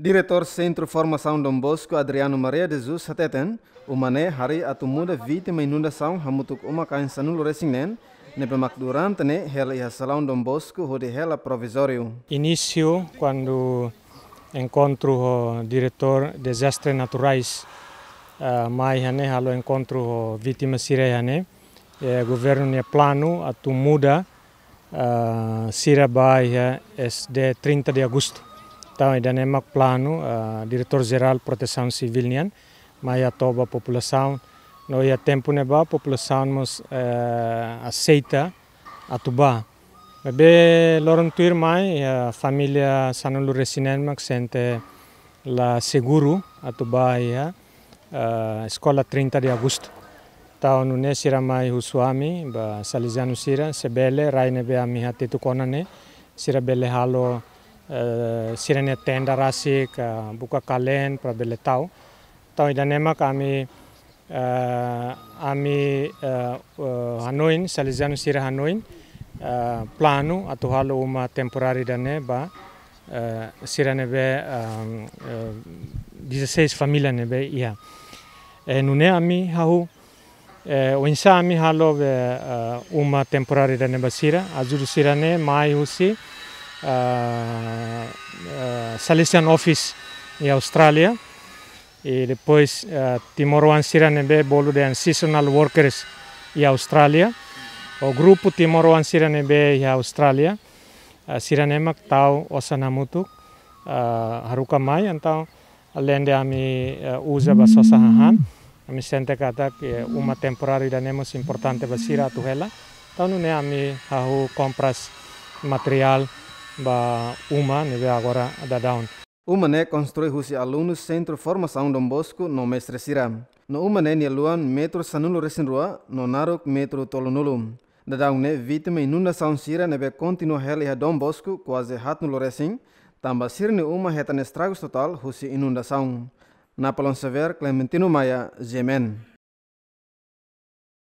Diretor Centro Formação Dom Bosco, Adriano Maria de Jesus Hateten, mané, hari atu muda vítima inundação hamutuk uma cansa nulo resingnen, Nebemak durante ne hela iha salão Dom Bosco hodi hela provisório. Início quando encontro o diretor desastres naturais, uh, eh, mas hane halo encontro o vítima sire hane, eh, governo ne plano atu muda uh, eh, sira baia eh, é de 30 de agosto. Então, ainda nem é plano, uh, diretor-geral proteção civil, nian, mas a toda a população, não é tempo né, a população nos uh, eh, aceita a tuba. Bebe loron tuir mai, a família sanulu resinen que sente la seguro a tuba ia, uh, escola 30 de agosto. Então, não é sira mai husuami, ba salizano sira, sebele, raine be a minha tetu konane, sira bele halo Eh, sirene tenda rasik, buka kalen, prabele tau. Tau idanema kami ami eh, eh, hanoin, salizanu sire hanoin, planu atau halu uma temporari dane ba sirene be 16 familia ne be iya. E Nune ami hahu Wensa ami halo uma temporari dane basira, azur sirane mai husi, Eh, eh, Salesian Office in Australia e depois eh, Timor-One Sira MB Bolude Seasonal Workers in Australia. O grupo Timor-One Syrian MB in Australia, Siranemak tau Osanamutuk, Haruka Mai antau lende ami usa baso sahahan ami sente kata que uma temporary danemos importante basira tuhela tanu ne ami hahu compras material ba uma neve agora da down. ne constrói husi alunos Centro Formação Dom Bosco no Mestre Sira. No ne ni aluan metro sanulo rua no narok metro tolonulum. Da down ne vítima inundação Sira neve continua heliha Dom Bosco quase hatnulo resin. Tamba Sira ni uma hetan estragos total husi inundação. Napolon Sever, Clementino Maia, Gemen.